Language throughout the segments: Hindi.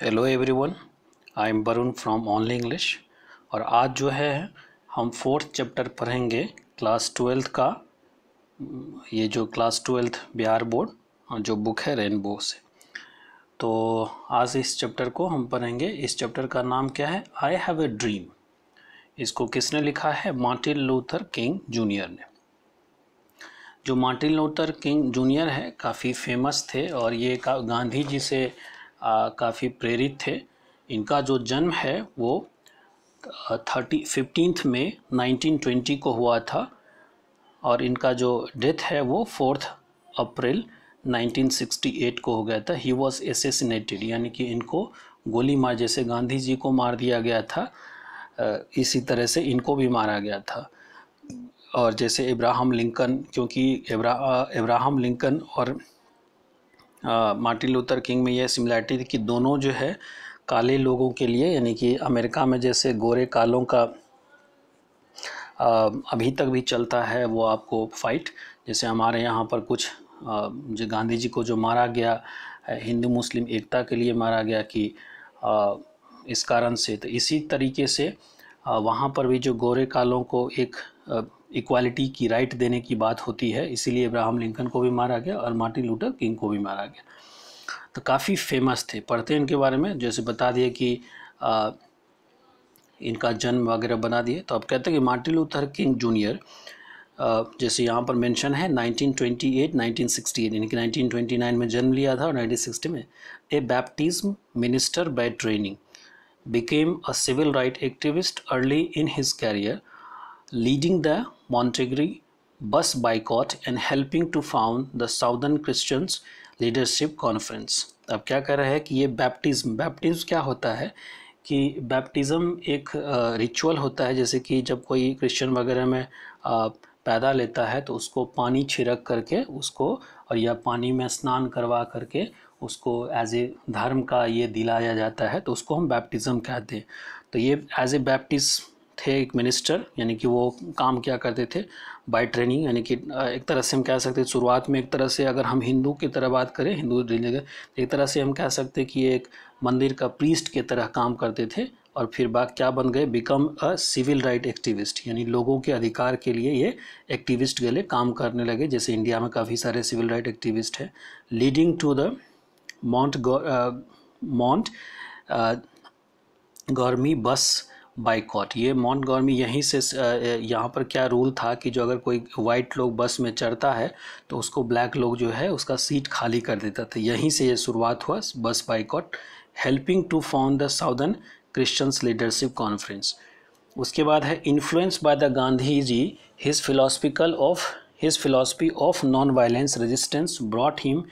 Hello everyone I am Varun from only English और आज जो है हम फोर्थ चैप्टर पढ़ेंगे क्लास ट्वेल्थ का ये जो क्लास ट्वेल्थ बिहार बोर्ड जो बुक है रेनबो से तो आज इस चैप्टर को हम पढ़ेंगे इस चैप्टर का नाम क्या है आई हैव ए ड्रीम इसको किसने लिखा है मार्टिन लूथर किंग जूनियर ने जो मार्टिन लूथर किंग जूनियर है काफ़ी फेमस थे और ये गांधी जी से काफ़ी प्रेरित थे इनका जो जन्म है वो थर्टी फिफ्टींथ में 1920 को हुआ था और इनका जो डेथ है वो फोर्थ अप्रैल 1968 को हो गया था ही वॉज एसेसिनेटेड यानी कि इनको गोली मार जैसे गांधी जी को मार दिया गया था इसी तरह से इनको भी मारा गया था और जैसे इब्राहम लिंकन क्योंकि इब्राहम लिंकन और मार्टिन लूथर किंग में यह सिमिलैरिटी थी कि दोनों जो है काले लोगों के लिए यानी कि अमेरिका में जैसे गोरे कालों का आ, अभी तक भी चलता है वो आपको फाइट जैसे हमारे यहाँ पर कुछ जो गांधी जी को जो मारा गया हिंदू मुस्लिम एकता के लिए मारा गया कि आ, इस कारण से तो इसी तरीके से वहाँ पर भी जो गोरे कालों को एक इक्वालिटी की राइट देने की बात होती है इसीलिए इब्राहम लिंकन को भी मारा गया और मार्टिन लूटर किंग को भी मारा गया तो काफ़ी फेमस थे पढ़ते हैं इनके बारे में जैसे बता दिए कि आ, इनका जन्म वगैरह बना दिए तो अब कहते हैं कि मार्टिन लूथर किंग जूनियर जैसे यहाँ पर मेंशन है 1928, 1968 यानी कि 1929 में जन्म लिया था और 1960 में a baptism minister by training became a civil right activist early in his career leading the Montenegrin bus boycott and helping to found the Southern Christians leadership conference अब क्या कर रहा है कि ये बैप्टिज्म बैप्टिज्म क्या होता है कि बैप्टिज़म एक रिचुअल होता है जैसे कि जब कोई क्रिश्चियन वगैरह में पैदा लेता है तो उसको पानी छिड़क करके उसको और या पानी में स्नान करवा करके उसको एज ए धर्म का ये दिलाया जाता है तो उसको हम बैप्टिज़म कहते हैं तो ये एज ए बैप्टिस्ट थे एक मिनिस्टर यानी कि वो काम किया करते थे बाय ट्रेनिंग यानी कि एक तरह से हम कह सकते हैं शुरुआत में एक तरह से अगर हम हिंदू की तरह बात करें हिंदू रिलीजन तो एक तरह से हम कह सकते हैं कि एक मंदिर का प्रीस्ट के तरह काम करते थे और फिर बात क्या बन गए become a civil right activist यानी लोगों के अधिकार के लिए ये एक्टिविस्ट के लिए काम करने लगे जैसे इंडिया में काफ़ी सारे सिविल राइट एक्टिविस्ट हैं leading to the mount Montgomery bus boycott ये मॉन्ट यहीं से यहाँ पर क्या रूल था कि जो अगर कोई वाइट लोग बस में चढ़ता है तो उसको ब्लैक लोग जो है उसका सीट खाली कर देता था तो यहीं से ये शुरुआत हुआ bus boycott helping to found the Southern Christians leadership conference उसके बाद है influence by the Gandhi ji his philosophical of his philosophy of non violence resistance brought him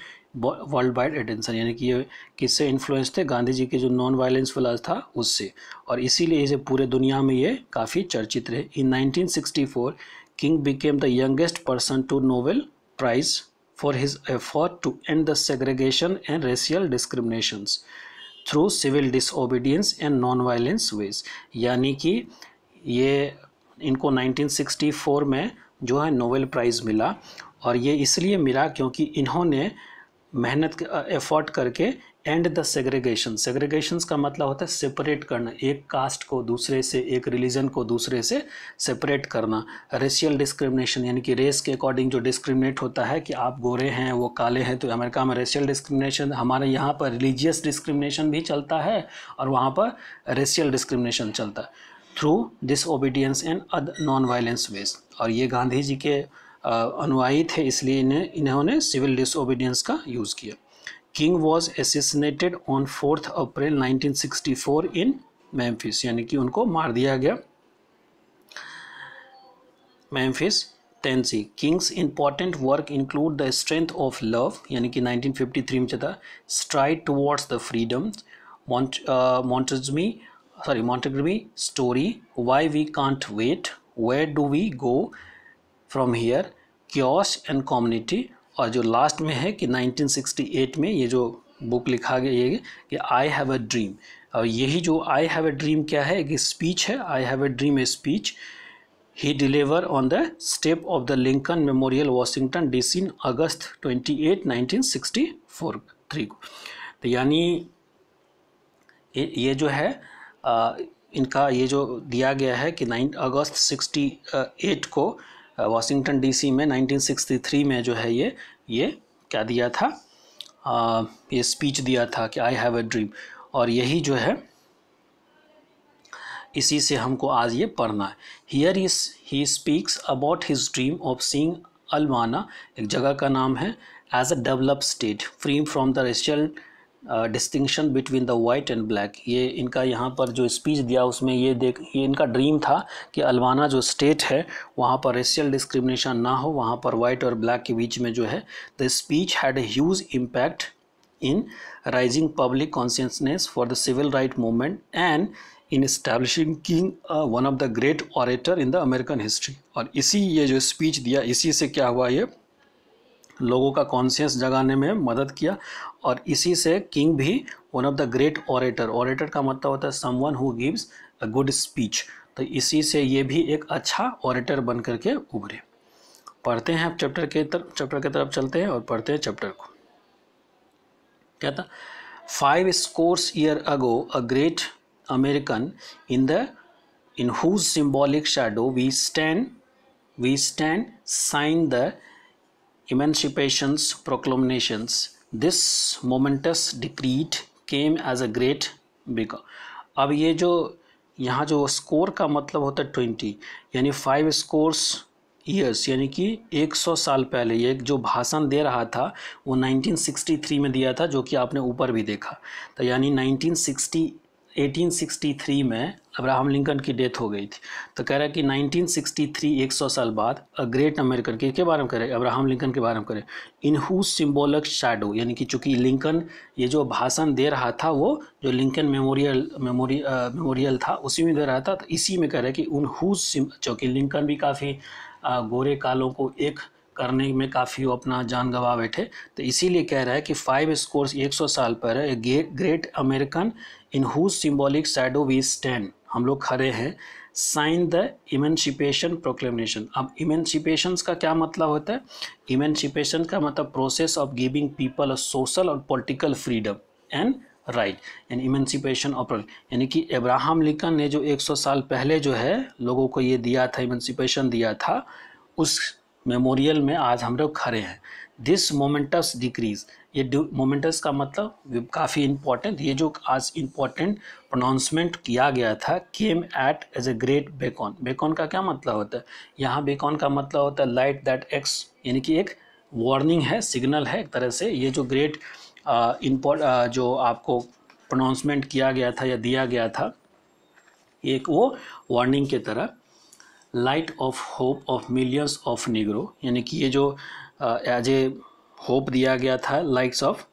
worldwide attention यानी कि ये किससे इन्फ्लुएंस थे गांधी जी के जो नॉन वायलेंस वाला था उससे और इसीलिए इसे पूरे दुनिया में ये काफ़ी चर्चित रहे in 1964 King became the youngest person to Nobel prize for his effort to end the segregation and racial discriminations through civil disobedience and non violence ways यानी कि ये इनको 1964 में जो है नोबेल प्राइज़ मिला और ये इसलिए मिला क्योंकि इन्होंने मेहनत एफर्ट करके एंड द सेग्रीगेशन सेग्रीगेशन का मतलब होता है सेपरेट करना एक कास्ट को दूसरे से एक रिलीजन को दूसरे से सेपरेट करना रेशियल डिस्क्रिमिनेशन यानी कि रेस के अकॉर्डिंग जो डिस्क्रिमिनेट होता है कि आप गोरे हैं वो काले हैं तो अमेरिका में रेशियल डिस्क्रिमिनेशन हमारे यहाँ पर रिलीजियस डिस्क्रिमिनेशन भी चलता है और वहाँ पर रेशियल डिस्क्रिमिनेशन चलता है through disobedience and uh non violence ways और ये गांधी जी के अनुयायी थे इसलिए इन्हें इन्होंने सिविल डिसोबीडियंस का यूज़ किया King was assassinated on fourth April 1964 in Memphis यानी कि उनको मार दिया गया Memphis Tennessee King's important work include the strength of love यानी कि 1953 में था stride towards the freedom Montgomery sorry Montgomery story why we can't wait where do we go from here chaos and community और जो लास्ट में है कि 1968 में ये जो बुक लिखा गया ये कि आई हैव अ ड्रीम और यही जो आई हैव अ ड्रीम क्या है एक स्पीच है I have a dream a speech he delivered on the step of the Lincoln memorial Washington DC in August 28 1964 three को तो यानी ये जो है आ, इनका ये जो दिया गया है कि 9 अगस्त 68 को वाशिंगटन डीसी में 1963 में जो है ये ये क्या दिया था आ, ये स्पीच दिया था कि आई हैव अ ड्रीम और यही जो है इसी से हमको आज ये पढ़ना है here is he speaks about his dream of seeing Alabama एक जगह का नाम है as a develop state free from the racial distinction between the white and black ये इनका यहाँ पर जो स्पीच दिया उसमें ये देख ये इनका ड्रीम था कि अलवाना जो स्टेट है वहाँ पर रेशियल डिस्क्रिमिनेशन ना हो वहाँ पर वाइट और ब्लैक के बीच में जो है the speech had huge impact in raising public consciousness for the civil right movement and in establishing King one of the great orator in the American history और इसी ये जो स्पीच दिया इसी से क्या हुआ ये लोगों का कॉन्शियस जगाने में मदद किया और इसी से किंग भी one of the great orator orator का मतलब होता है someone who gives a good speech तो इसी से ये भी एक अच्छा ऑरेटर बन करके उभरे पढ़ते हैं आप चैप्टर के तरफ चैप्टर की तरफ चलते हैं और पढ़ते हैं चैप्टर को क्या था five scores year ago a great American in the in whose symbolic shadow we stand we stand sign the emancipations proclamations this momentous decree came as a great because अब ये जो यहाँ जो स्कोर का मतलब होता है ट्वेंटी यानी फाइव स्कोर्स ईयर्स यानी कि एक सौ साल पहले ये जो भाषण दे रहा था वो नाइनटीन सिक्सटी थ्री में दिया था जो कि आपने ऊपर भी देखा तो यानी नाइनटीन सिक्सटी 1863 में अब्राहम लिंकन की डेथ हो गई थी तो कह रहा है कि 1963 100 साल बाद अ ग्रेट अमेरिकन के बारे में करें अब्राहम लिंकन के बारे में करें इन हु सिम्बोलक शैडो यानी कि चूंकि लिंकन ये जो भाषण दे रहा था वो जो लिंकन मेमोरियल मेमोरी मेमोरियल था उसी में दे रहा था तो इसी में कह रहे कि उन हु जो कि लिंकन भी काफ़ी गोरे कालों को एक करने में काफ़ी वो अपना जान गंवा बैठे तो इसीलिए कह रहा है कि फाइव स्कोर्स 100 साल पर है great American in whose symbolic shadow we stand हम लोग खड़े हैं साइन द इमेंशिपेशन प्रोक्लेमेशन अब इमेंशिपेशन का क्या मतलब होता है इमेंशिपेशन का मतलब process of giving people a social और पोलिटिकल फ्रीडम एंड राइट यानी इमेंसिपेशन ऑफ यानी कि अब्राहम लिंकन ने जो 100 साल पहले जो है लोगों को ये दिया था इमेंसिपेशन दिया था उस मेमोरियल में आज हम लोग खड़े हैं दिस मोमेंटस डिक्रीज ये मोमेंटस का मतलब काफ़ी इम्पोर्टेंट ये जो आज इम्पोर्टेंट प्रोनाउंसमेंट किया गया था came at as a great beacon beacon का क्या मतलब होता है यहाँ बेकॉन का मतलब होता है लाइट दैट एक्स यानी कि एक वार्निंग है सिग्नल है एक तरह से ये जो ग्रेट इम्पोर्ट जो आपको प्रोनाउंसमेंट किया गया था या दिया गया था एक वो वार्निंग के तरह light of hope of millions of negro यानी कि ये जो एज ए होप दिया गया था lights of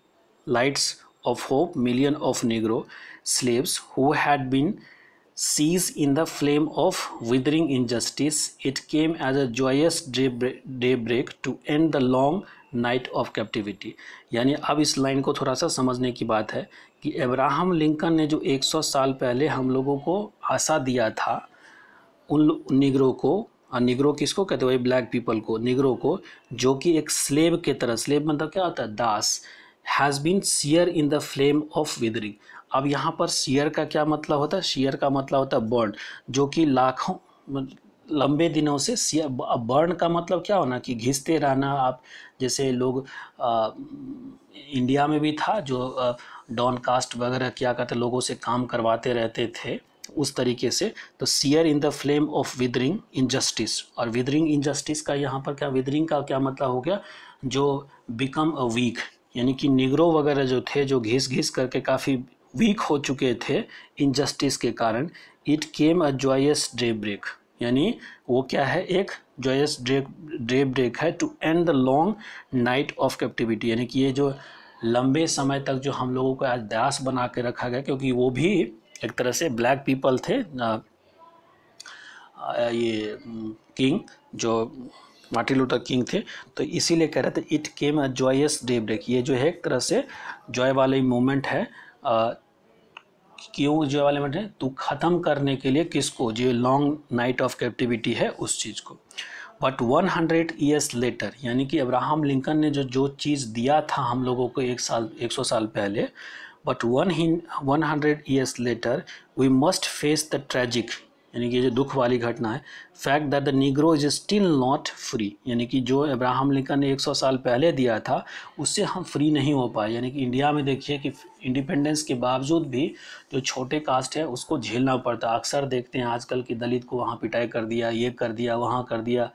lights of hope million of negro slaves who had been the flame of withering of it came as a joyous day daybreak to end the long night of captivity यानी अब इस लाइन को थोड़ा सा समझने की बात है कि अब्राहम लिंकन ने जो 100 साल पहले हम लोगों को आशा दिया था उन निगरों को निगरो किसको कहते हैं भाई ब्लैक पीपल को निगरो को जो कि एक स्लेब के तरह स्लेब मतलब क्या होता है that has been sear in the flame of withering अब यहाँ पर सियर का क्या मतलब होता है सियर का मतलब होता है बर्न जो कि लाखों मतलब लंबे दिनों से सियर बर्न का मतलब क्या होना कि घिसते रहना आप जैसे लोग आ, इंडिया में भी था जो डॉन कास्ट वगैरह क्या करते लोगों से काम करवाते रहते थे उस तरीके से तो sear in the flame of withering injustice और विदरिंग इनजस्टिस का यहाँ पर क्या विदरिंग का क्या मतलब हो गया जो बिकम अ वीक यानी कि निगरो वगैरह जो थे जो घिस घिस करके काफ़ी वीक हो चुके थे इनजस्टिस के कारण it came a joyous daybreak यानी वो क्या है एक जॉयस डे डे ब्रेक है to end the long night of captivity यानी कि ये जो लंबे समय तक जो हम लोगों को आज दास बना के रखा गया क्योंकि वो भी एक तरह से ब्लैक पीपल थे ये किंग जो मार्टिन लूटर किंग थे तो इसीलिए कह रहे थे it came a joyous daybreak ये जो है एक तरह से जॉय वाले मोमेंट है आ, क्यों जॉय वाले मोमेंट है तो ख़त्म करने के लिए किसको जो लॉन्ग नाइट ऑफ कैप्टिविटी है उस चीज़ को बट 100 हंड्रेड ईयर्स लेटर यानी कि अब्राहम लिंकन ने जो जो चीज़ दिया था हम लोगों को एक साल 100 साल पहले but one one hundred years later we must face the tragic यानी कि जो दुख वाली घटना है fact that the Negro is still not free यानी कि जो अब्राहम लिंकन ने 100 साल पहले दिया था उससे हम फ्री नहीं हो पाए यानी कि इंडिया में देखिए कि इंडिपेंडेंस के बावजूद भी जो छोटे कास्ट है उसको झेलना पड़ता अक्सर देखते हैं आजकल की दलित को वहाँ पिटाई कर दिया ये कर दिया वहाँ कर दिया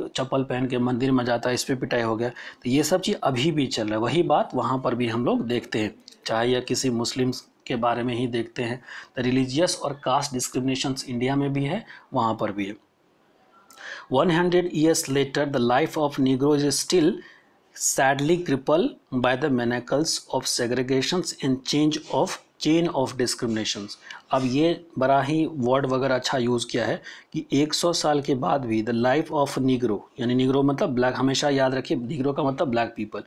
चप्पल पहन के मंदिर में जाता है इस पर पिटाई हो गया तो ये सब चीज़ अभी भी चल रहा है वही बात वहाँ पर भी हम लोग देखते हैं चाहे या किसी मुस्लिम के बारे में ही देखते हैं तो रिलीजियस और कास्ट डिस्क्रिमिनेशन इंडिया में भी है वहाँ पर भी है one hundred years later the life of negro is still sadly cripple by the manacles of segregation and change of chain of discrimination अब ये बड़ा ही वर्ड वगैरह अच्छा यूज़ किया है कि 100 साल के बाद भी द लाइफ ऑफ निगरो यानी निगरो मतलब ब्लैक हमेशा याद रखिए निगरो का मतलब black people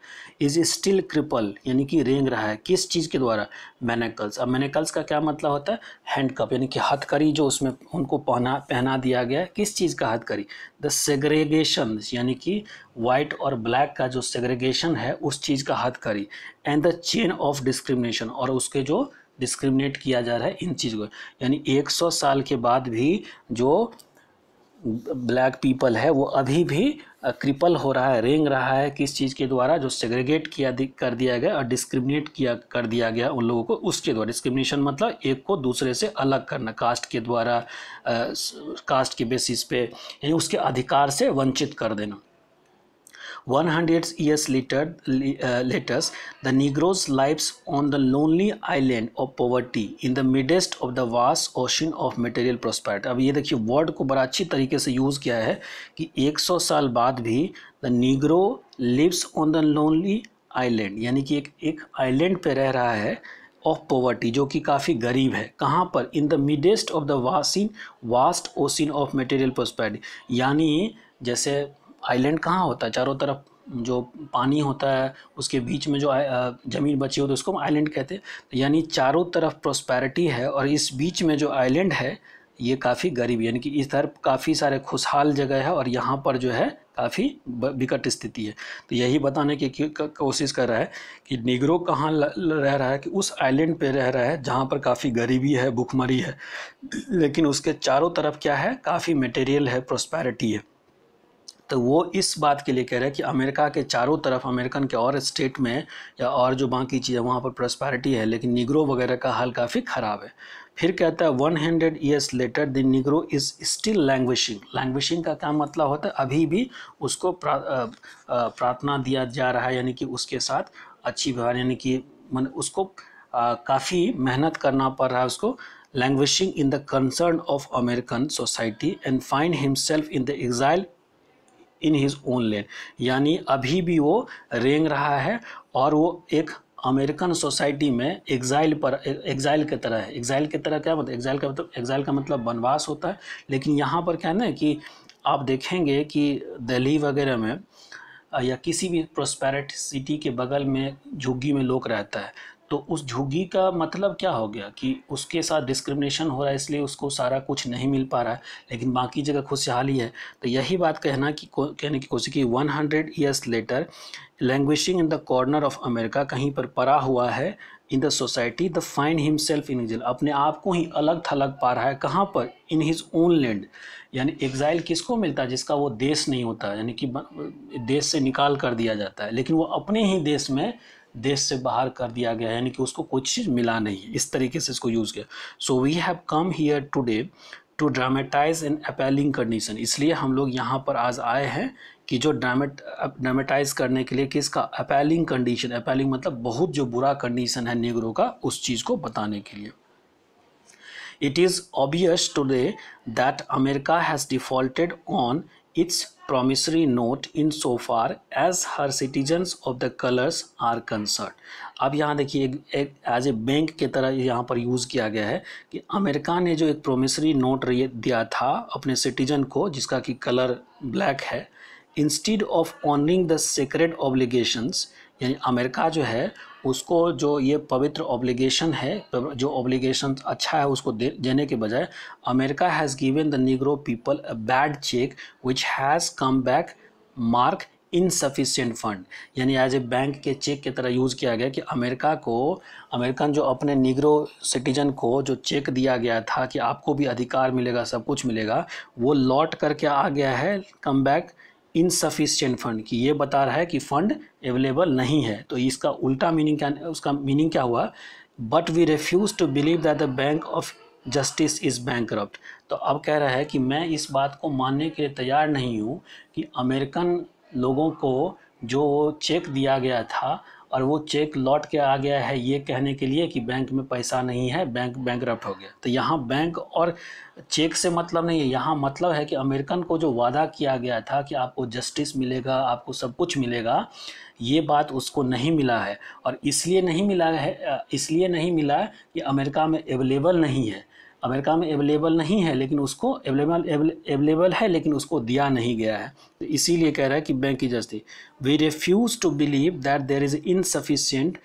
is still cripple यानी कि रेंग रहा है किस चीज़ के द्वारा मैनेकल्स अब मैनेकल्स का क्या मतलब होता है हैंडकप यानी कि हथकरी जो उसमें उनको पहना पहना दिया गया है किस चीज़ का हथकरी द सेग्रेगेशन यानी कि वाइट और ब्लैक का जो सेग्रेगेशन है उस चीज़ का हथकरी and the chain of discrimination और उसके जो डिस्क्रिमिनेट किया जा रहा है इन चीज़ों को यानी 100 साल के बाद भी जो ब्लैक पीपल है वो अभी भी क्रिपल हो रहा है रेंग रहा है किस चीज़ के द्वारा जो सेग्रेगेट किया कर दिया गया और डिस्क्रिमिनेट किया कर दिया गया उन लोगों को उसके द्वारा डिस्क्रिमिनेशन मतलब एक को दूसरे से अलग करना कास्ट के द्वारा कास्ट के बेसिस पे यानी उसके अधिकार से वंचित कर देना 100 years later, uh, later, the Negroes lives on the lonely island of poverty in the midst of the vast ocean of material prosperity. अब ये देखिए वर्ड को बड़ा अच्छी तरीके से यूज़ किया है कि 100 साल बाद भी the Negro lives on the lonely island, यानी कि एक एक आइलैंड पे रह रहा है ऑफ पॉवर्टी जो कि काफ़ी गरीब है कहाँ पर in the midst of the vast vast ocean of material prosperity यानी जैसे आइलैंड कहाँ होता है चारों तरफ जो पानी होता है उसके बीच में जो ज़मीन बची होती है उसको हम आइलैंड कहते हैं यानी चारों तरफ प्रोस्पैरिटी है और इस बीच में जो आइलैंड है ये काफ़ी गरीब यानी कि इस तरफ काफ़ी सारे खुशहाल जगह है और यहाँ पर जो है काफ़ी विकट स्थिति है तो यही बताने की कोशिश कर रहा है कि निगरो कहाँ रह रहा है कि उस आइलैंड पे रह रहा है जहाँ पर काफ़ी गरीबी है भुखमरी है लेकिन उसके चारों तरफ क्या है काफ़ी मटेरियल है प्रोस्पैरिटी है तो वो इस बात के लिए कह रहे हैं कि अमेरिका के चारों तरफ अमेरिकन के और स्टेट में या और जो बाकी चीज़ें वहाँ पर प्रस्पैरिटी है लेकिन निगरो वगैरह का हाल काफ़ी ख़राब है फिर कहता है one hundred years later the negro is still languishing languishing का क्या मतलब होता है अभी भी उसको प्रा, प्रार्थना दिया जा रहा है यानी कि उसके साथ अच्छी व्यवहार यानी कि मन उसको काफ़ी मेहनत करना पड़ रहा है उसको languishing in the concern of American society and find himself in the exile in his own land यानी अभी भी वो रेंग रहा है और वो एक अमेरिकन सोसाइटी में एग्जाइल पर एग्जाइल की तरह है एग्जाइल की तरह क्या मतलब एग्जाइल का मतलब एग्जाइल का मतलब वनवास होता है लेकिन यहाँ पर क्या ना कि आप देखेंगे कि दिल्ली वगैरह में या किसी भी प्रोस्पेरिट सिटी के बगल में झुग्गी में लोग रहता है तो उस झुग्गी का मतलब क्या हो गया कि उसके साथ डिस्क्रिमिनेशन हो रहा है इसलिए उसको सारा कुछ नहीं मिल पा रहा है लेकिन बाकी जगह खुशहाली है तो यही बात कहना कि कहने की कोशिश की one hundred years later languishing in the corner of America कहीं पर पड़ा हुआ है in the society the find himself in exile अपने आप को ही अलग थलग पा रहा है कहाँ पर इन हिज ओन लैंड यानी एग्जाइल किसको मिलता है जिसका वो देश नहीं होता यानी कि देश से निकाल कर दिया जाता है लेकिन वो अपने ही देश में देश से बाहर कर दिया गया यानी कि उसको कुछ चीज़ मिला नहीं है इस तरीके से इसको यूज़ किया so we have come here today to dramatize in appalling condition इसलिए हम लोग यहाँ पर आज आए हैं कि जो ड्रामेट ड्रामेटाइज करने के लिए कि इसका अपेलिंग कंडीशन अपेलिंग मतलब बहुत जो बुरा कंडीशन है निगरों का उस चीज़ को बताने के लिए it is obvious today that America has defaulted on its promissory note in so far as her citizens of the colors are concerned अब यहाँ देखिए एक एज ए बैंक के तरह यहाँ पर यूज़ किया गया है कि अमेरिका ने जो एक प्रोमिसरी नोट दिया था अपने सिटीजन को जिसका कि कलर ब्लैक है instead of honouring the sacred obligations यानी अमेरिका जो है उसको जो ये पवित्र ऑब्लिगेशन है जो ऑब्लिगेशन अच्छा है उसको दे, देने के बजाय America has given the negro people a bad cheque which has come back mark insufficient fund यानी एज ए बैंक के चेक की तरह यूज़ किया गया कि अमेरिका को अमेरिकन जो अपने निगरो सिटीजन को जो चेक दिया गया था कि आपको भी अधिकार मिलेगा सब कुछ मिलेगा वो लौट करके आ गया है कम बैक इनसफिशियंट फंड कि ये बता रहा है कि फंड अवेलेबल नहीं है तो इसका उल्टा मीनिंग क्या उसका मीनिंग क्या हुआ but we refuse to believe that the bank of justice is bank तो अब कह रहा है कि मैं इस बात को मानने के लिए तैयार नहीं हूँ कि अमेरिकन लोगों को जो चेक दिया गया था और वो चेक लौट के आ गया है ये कहने के लिए कि बैंक में पैसा नहीं है बैंक बैंक हो गया तो यहाँ बैंक और चेक से मतलब नहीं है यहाँ मतलब है कि अमेरिकन को जो वादा किया गया था कि आपको जस्टिस मिलेगा आपको सब कुछ मिलेगा ये बात उसको नहीं मिला है और इसलिए नहीं मिला है इसलिए नहीं मिला है कि अमेरिका में अवेलेबल नहीं है अमेरिका में अवेलेबल नहीं है लेकिन उसको अवेलेबल अवेलेबल है लेकिन उसको दिया नहीं गया है तो इसीलिए कह रहा है कि बैंक की justice we refuse to believe that there is insufficient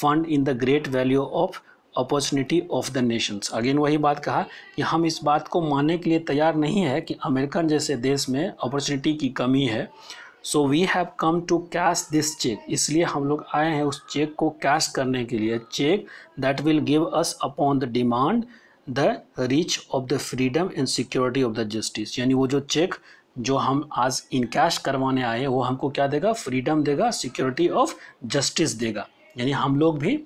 fund in the great value of opportunity of the nations again वही बात कहा कि हम इस बात को मानने के लिए तैयार नहीं है कि अमेरिकन जैसे देश में अपॉर्चुनिटी की कमी है so we have come to cash this cheque इसलिए हम लोग आए हैं उस चेक को कैश करने के लिए cheque that will give us upon the demand the reach of the freedom and security of the justice यानी वो जो चेक जो हम आज इनकैश करवाने आए वो हमको क्या देगा फ्रीडम देगा सिक्योरिटी ऑफ जस्टिस देगा यानी हम लोग भी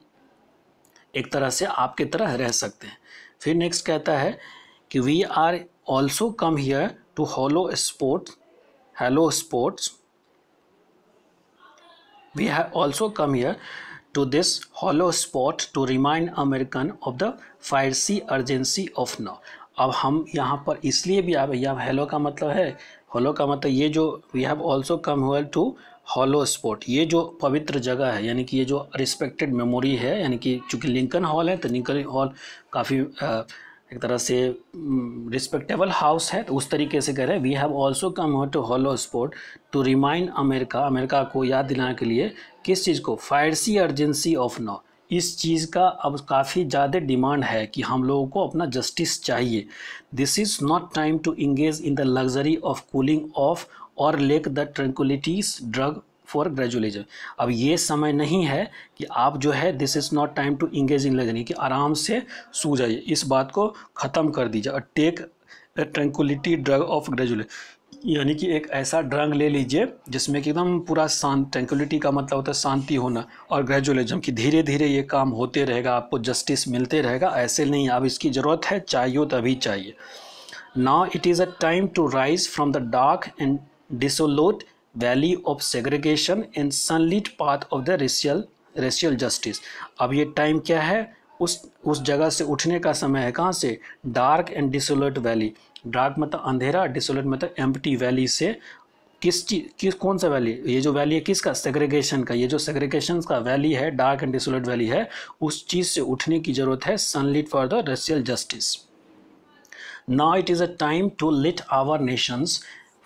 एक तरह से आपके तरह रह सकते हैं फिर नेक्स्ट कहता है कि we are also come here to hollow sport hello sports we have also come here to this hollow spot to remind American of the fiery urgency of now. अब हम यहाँ पर इसलिए भी आ यहाँ हेलो का मतलब है हॉलो का मतलब ये जो वी हैव ऑल्सो कम हुए टू हॉलो स्पॉट ये जो पवित्र जगह है यानी कि ये जो रिस्पेक्टेड मेमोरी है यानी कि चूंकि लिंकन हॉल है तो लिंकन हॉल काफ़ी एक तरह से रिस्पेक्टेबल हाउस है तो उस तरीके से कह रहे हैं we have also come to hollow sport to remind America America को याद दिलाने के लिए किस चीज़ को फायरसी अर्जेंसी ऑफ नो इस चीज़ का अब काफ़ी ज़्यादा डिमांड है कि हम लोगों को अपना जस्टिस चाहिए this is not time to engage in the luxury of cooling off और take the tranquilities drug for gradualism अब ये समय नहीं है कि आप जो है this is not time to engage in learning कि आराम से सू जाइए इस बात को ख़त्म कर दीजिए और take tranquility drug of gradual यानी कि एक ऐसा ड्रग ले लीजिए जिसमें कि एकदम पूरा शांत ट्रैंकुलिटी का मतलब होता है शांति होना और ग्रेजुअलिज्म कि धीरे धीरे ये काम होते रहेगा आपको जस्टिस मिलते रहेगा ऐसे नहीं अब इसकी ज़रूरत है चाहिए तभी चाहिए now it is a time to rise from the dark and desolate valley of segregation and sunlit path of the racial racial justice अब ये टाइम क्या है उस उस जगह से उठने का समय है कहाँ से dark and desolate valley dark मतलब अंधेरा डिसोलेट मतलब तो एम्प्टी वैली से किस चीज किस कौन सा वैली ये जो वैली है किसका सेग्रीगेशन का ये जो सेग्रीगेशन का वैली है डार्क एंड डिसोलेट वैली है उस चीज़ से उठने की ज़रूरत है sunlit for the racial justice now it is a time to lit our nations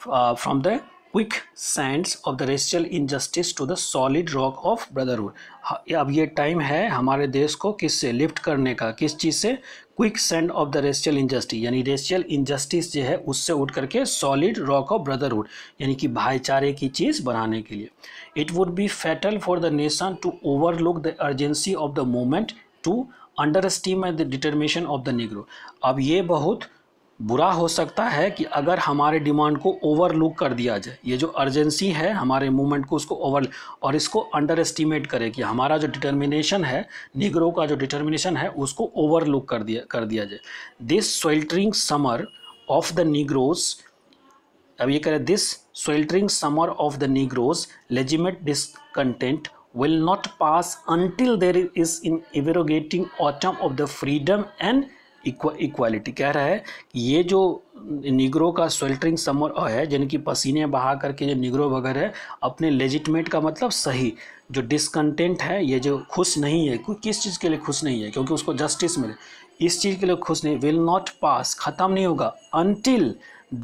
from the quicksands of the racial injustice to the solid rock of brotherhood अब ये टाइम है हमारे देश को किस से लिफ्ट करने का किस चीज़ से quicksand of the racial injustice यानी रेस्टियल इनजस्टिस जो है उससे उठ करके सॉलिड रॉक ऑफ ब्रदरहुड यानी कि भाईचारे की चीज़ बनाने के लिए it would be fatal for the nation to overlook the urgency of the moment to underrate the determination of the Negro अब ये बहुत बुरा हो सकता है कि अगर हमारे डिमांड को ओवरलुक कर दिया जाए ये जो अर्जेंसी है हमारे मूवमेंट को उसको ओवर और इसको अंडर एस्टिमेट करे कि हमारा जो डिटर्मिनेशन है निगरो का जो डिटर्मिनेशन है उसको ओवरलुक कर दिया कर दिया जाए this sweltering summer of the Negro's अब ये कह रहे this sweltering summer of the Negro's legitimate discontent will not pass until there is an invigorating autumn of the freedom and equality कह रहा है ये जो निगरो का स्वेल्टरिंग समर है जिनकी पसीने बहा करके जो निगरो वगैरह है अपने लेजिटमेट का मतलब सही जो डिसकंटेंट है ये जो खुश नहीं है कोई किस चीज़ के लिए खुश नहीं है क्योंकि उसको जस्टिस मिले इस चीज़ के लिए खुश नहीं विल नॉट पास ख़त्म नहीं होगा अनटिल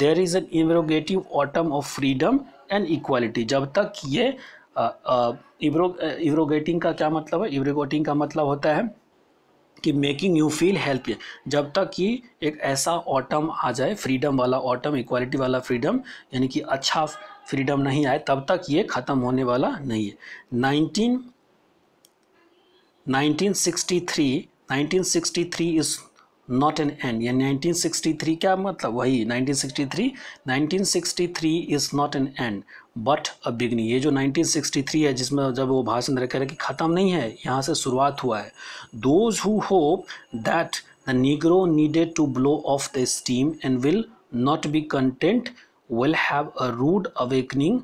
देर इज़ एन इमरोगेटिव autumn of freedom and equality जब तक ये इवरोगेटिंग का क्या मतलब है इवरोगेटिंग का मतलब होता है कि मेकिंग यू फील हेल्प जब तक कि एक ऐसा ऑटम आ जाए फ्रीडम वाला ऑटम इक्वालिटी वाला फ्रीडम यानी कि अच्छा फ्रीडम नहीं आए तब तक ये ख़त्म होने वाला नहीं है nineteen 1963 1963 is not an end यानी 1963 क्या मतलब वही 1963 1963 is not an end but a beginning ये जो 1963 है जिसमें जब वो भाषण रखे रहे कि ख़त्म नहीं है यहाँ से शुरुआत हुआ है those who hope that the Negro needed to blow off the steam and will not be content will have a rude awakening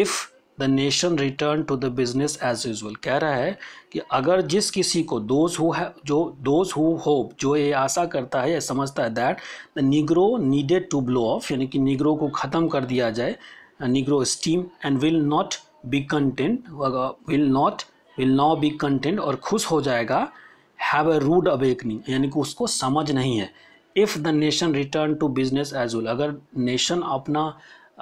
if the nation return to the business as usual कह रहा है कि अगर जिस किसी को दोज हु जो दोज हु होप जो ये आशा करता है या समझता है that the Negro needed to blow off यानी कि निग्रो को ख़त्म कर दिया जाए negro steam and will not be content will not will now be content और खुश हो जाएगा हैव अ रूड अवेकनिंग यानी कि उसको समझ नहीं है if the nation return to business as well अगर नेशन अपना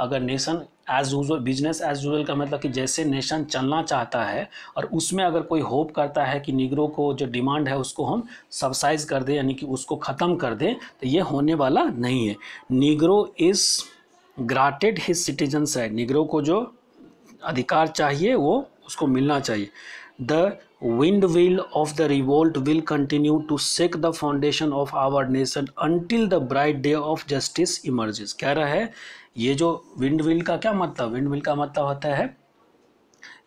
अगर nation as usual business as usual का मतलब कि जैसे नेशन चलना चाहता है और उसमें अगर कोई होप करता है कि निगरों को जो डिमांड है उसको हम सबसाइज कर दें यानी कि उसको ख़त्म कर दें तो ये होने वाला नहीं है Negro is granted his citizen है निगरो को जो अधिकार चाहिए वो उसको मिलना चाहिए the wind wheel of the revolt will continue to shake the foundation of our nation until the bright day of justice emerges कह रहा है ये जो विंड व्हील का क्या मतलब विंड व्हील का मतलब होता है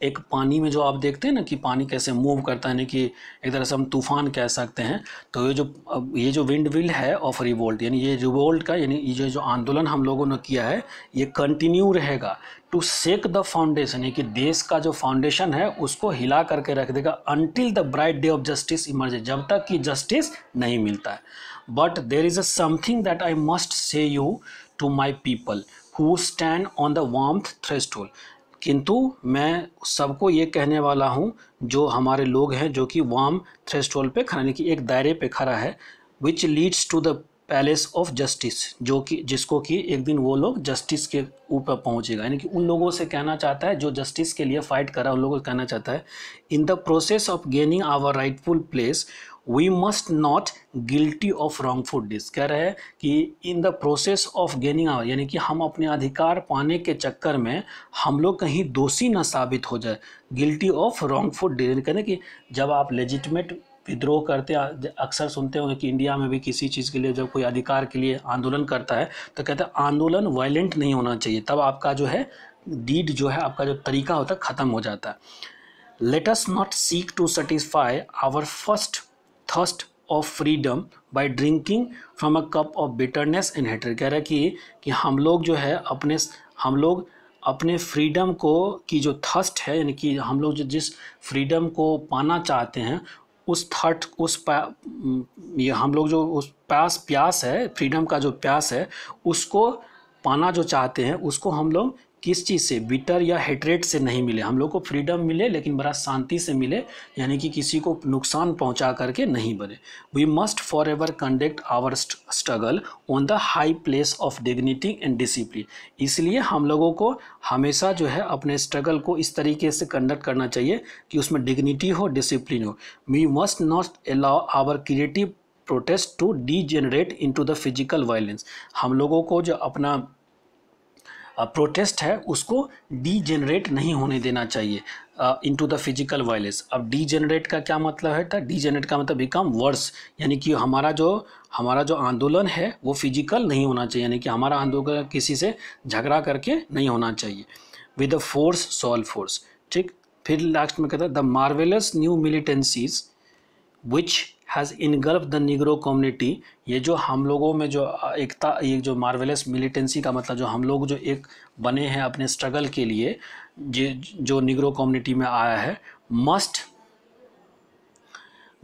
एक पानी में जो आप देखते हैं ना कि पानी कैसे मूव करता है यानी कि एक तरह से हम तूफान कह सकते हैं तो ये जो ये जो विंड विल है ऑफ रिवोल्ट यानी ये रिवोल्ट का यानी ये जो आंदोलन हम लोगों ने किया है ये कंटिन्यू रहेगा टू सेक द फाउंडेशन यानी कि देश का जो फाउंडेशन है उसको हिला करके रख देगा until the bright day of justice emerge जब तक कि जस्टिस नहीं मिलता है but there is a something that I must say you to my people who stand on the warm threshold किंतु मैं सबको ये कहने वाला हूँ जो हमारे लोग हैं जो कि वाम थ्रेस्टोल पे खड़ा यानी कि एक दायरे पे खड़ा है which leads to the palace of justice जो कि जिसको कि एक दिन वो लोग जस्टिस के ऊपर पहुँचेगा यानी कि उन लोगों से कहना चाहता है जो जस्टिस के लिए फ़ाइट करा उन लोगों से कहना चाहता है in the process of gaining our rightful place we must not guilty of food deeds कह रहे हैं कि in the process of gaining our यानी कि हम अपने अधिकार पाने के चक्कर में हम लोग कहीं दोषी ना साबित हो जाए गिल्टी ऑफ रॉन्गफुल डिस यानी कहने कि जब आप लेजिटमेट विद्रोह करते अक्सर सुनते होंगे कि इंडिया में भी किसी चीज़ के लिए जब कोई अधिकार के लिए आंदोलन करता है तो कहते हैं आंदोलन वायलेंट नहीं होना चाहिए तब आपका जो है डीड जो है आपका जो तरीका होता है ख़त्म हो जाता है let us not seek to satisfy our first thirst of freedom by drinking from a cup of bitterness and hatred कह रहा कि, कि हम लोग जो है अपने हम लोग अपने फ्रीडम को की जो थर्स्ट है यानी कि हम लोग जो जिस फ्रीडम को पाना चाहते हैं उस थर्ट उस ये हम लोग जो उस प्यास प्यास है फ्रीडम का जो प्यास है उसको पाना जो चाहते हैं उसको हम लोग किस चीज़ से बिटर या हेटरेट से नहीं मिले हम लोग को फ्रीडम मिले लेकिन बड़ा शांति से मिले यानी कि किसी को नुकसान पहुंचा करके नहीं बने we must forever conduct our struggle on the high place of dignity and discipline इसलिए हम लोगों को हमेशा जो है अपने स्ट्रगल को इस तरीके से कंडक्ट करना चाहिए कि उसमें डिग्निटी हो डिसिप्लिन हो we must not allow our creative protest to degenerate into the physical violence हम लोगों को जो अपना प्रोटेस्ट है उसको डीजेनरेट नहीं होने देना चाहिए into the physical violence अब डीजेनरेट का क्या मतलब है था तो डीजेनरेट का मतलब बिकम वर्स यानी कि हमारा जो हमारा जो आंदोलन है वो फिजिकल नहीं होना चाहिए यानी कि हमारा आंदोलन किसी से झगड़ा करके नहीं होना चाहिए with a force soul force ठीक फिर लास्ट में कहता है the marvellous new militancies which has engulf the Negro community ये जो हम लोगों में जो एकता ये जो मार्वेलस मिलिटेंसी का मतलब जो हम लोग जो एक बने हैं अपने स्ट्रगल के लिए जे जो निगरो कम्युनिटी में आया है must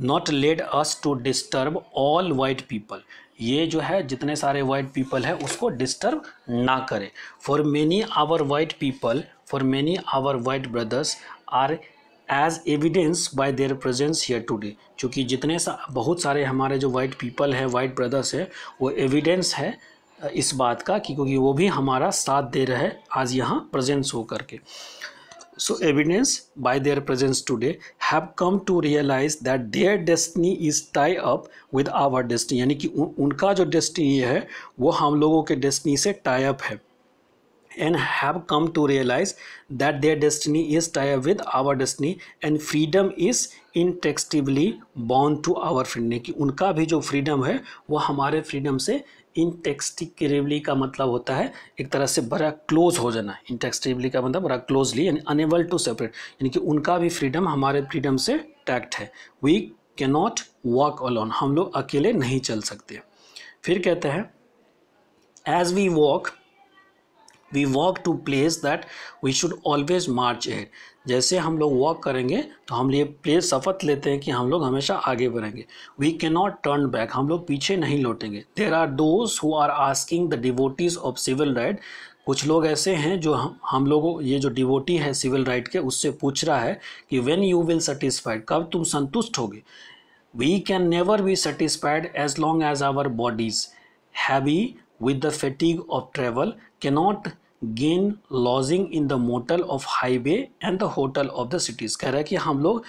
not lead us to disturb all white people ये जो है जितने सारे वाइट पीपल है उसको डिस्टर्ब ना करें for many our white people for many our white brothers are as evidence by their presence here today क्योंकि जितने सा बहुत सारे हमारे जो वाइट पीपल हैं वाइट ब्रदर्स हैं वो एविडेंस है इस बात का कि क्योंकि वो भी हमारा साथ दे रहे आज यहाँ प्रेजेंस हो करके so evidence by their presence today have come to realise that their destiny is tie up with our destiny यानी कि उनका जो डेस्टिनी है वो हम लोगों के डेस्टिनी से टाई अप है and have come to realize that their destiny is tied with our destiny and freedom is inextricably bound to our freedom कि उनका भी जो फ्रीडम है वह हमारे फ्रीडम से इंटेक्सटिवली का मतलब होता है एक तरह से बड़ा क्लोज हो जाना इंटेक्सटिवली का मतलब बड़ा क्लोजली यानी अनेबल टू सेपरेट यानी कि उनका भी फ्रीडम हमारे फ्रीडम से टैक्ट है वी कैनॉट वॉक अलोन हम लोग अकेले नहीं चल सकते फिर कहते हैं as we walk we walk to place that we should always march ahead जैसे हम लोग वॉक करेंगे तो हम ये प्लेस शपथ लेते हैं कि हम लोग हमेशा आगे बढ़ेंगे we can not turn back हम लोग पीछे नहीं लौटेंगे there are those who are asking the devotees of civil right कुछ लोग ऐसे हैं जो हम हम लोगों ये जो डिवोटी है सिविल राइट के उससे पूछ रहा है कि वेन यू विल सेटिस्फाइड कब तुम संतुष्ट होगे we can never be satisfied as long as our bodies heavy with the fatigue of travel cannot gain lodging in the motel of highway and the hotel of the cities कह रहा है कि हम लोग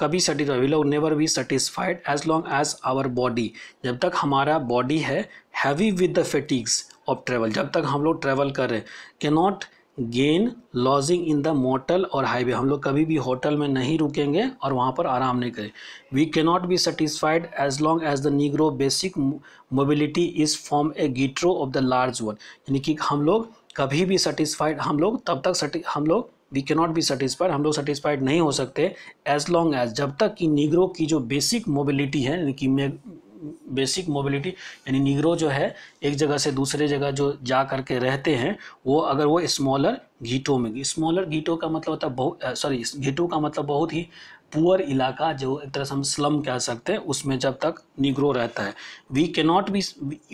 कभी सेटिस्फाई लोग never be satisfied as long as our body जब तक हमारा बॉडी है heavy with the fatigues of travel जब तक हम लोग ट्रेवल कर रहे के not gain lodging in the motel और हाईवे हम लोग कभी भी होटल में नहीं रुकेंगे और वहाँ पर आराम नहीं करें we can not be satisfied as long as the Negro basic mobility is form a गिट्रो ऑफ द लार्ज वन यानी कि हम लोग कभी भी सेटिस्फाइड हम लोग तब तक हम लोग we can not be satisfied हम लोग सेटिस्फाइड नहीं हो सकते एज लॉन्ग एज जब तक कि निगरो की जो बेसिक मोबिलिटी है यानी कि बेसिक मोबिलिटी यानी निगरों जो है एक जगह से दूसरे जगह जो जा करके रहते हैं वो अगर वो स्मॉलर घीटों में स्मॉलर घीटों का मतलब होता है बहुत सॉरी घीटों का मतलब बहुत ही पुअर इलाका जो एक तरह से हम स्लम कह सकते हैं उसमें जब तक निग्रो रहता है we can not be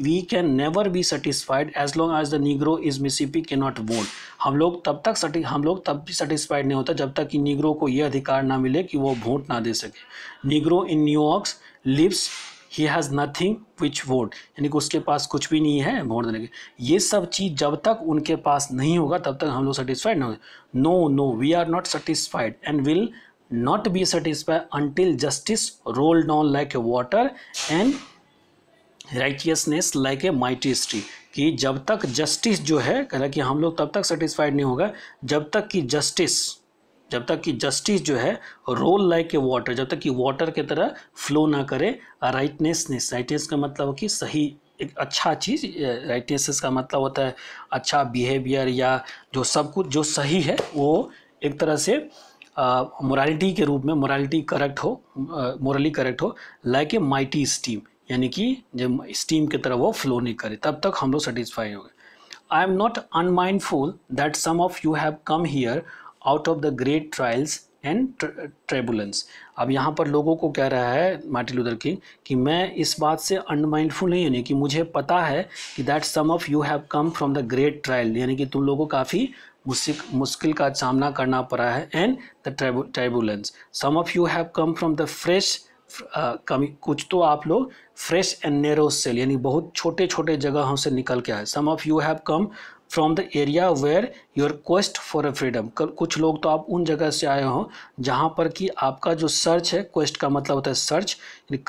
we can never be satisfied as long as the Negro is Mississippi can not vote हम लोग तब तक हम लोग तब भी सेटिस्फाइड नहीं होता जब तक कि निग्रो को यह अधिकार ना मिले कि वो वोट ना दे सके Negro in New York lives he has nothing which vote यानी कि उसके पास कुछ भी नहीं है वोट देने के ये सब चीज़ जब तक उनके पास नहीं होगा तब तक हम लोग सेटिस्फाइड ना होंगे no no we are not satisfied and will not be satisfied until justice roll down like a water and righteousness like a mighty history कि जब तक जस्टिस जो है कह रहा कि हम लोग तब तक सेटिस्फाइड नहीं होगा जब तक कि जस्टिस जब तक कि जस्टिस जो है रोल लाइक ए वाटर जब तक कि वाटर की तरह फ्लो ना करे राइटनेसनेस राइटनेस का मतलब कि सही एक अच्छा चीज़ राइटनेसनेस का मतलब होता है अच्छा बिहेवियर या जो सब कुछ जो सही है वो एक तरह से मोरालिटी के रूप में मोरालिटी करेक्ट हो मोरली करेक्ट हो लाइक ए माइटी स्टीम यानी कि जब स्टीम की तरह वो फ्लो नहीं करे तब तक हम लोग सेटिस्फाई हो गए I am not unmindful that some of you have come here out of the great trials and tribulations अब यहाँ पर लोगों को कह रहा है मार्टिन लूथर किंग कि मैं इस बात से अनमाइंडफुल नहीं यानी कि मुझे पता है कि that some of you have come from the great trial यानी कि तुम लोगों काफ़ी मुश्किल का सामना करना पड़ा है and the tribulations some of you have come from the fresh कमी कुछ तो आप लोग फ्रेश एंड नेरो सेल यानी बहुत छोटे छोटे जगहों से निकल के आए some of you have come from the area where your quest for a freedom कुछ लोग तो आप उन जगह से आए हो जहाँ पर कि आपका जो सर्च है क्वेस्ट का मतलब होता है search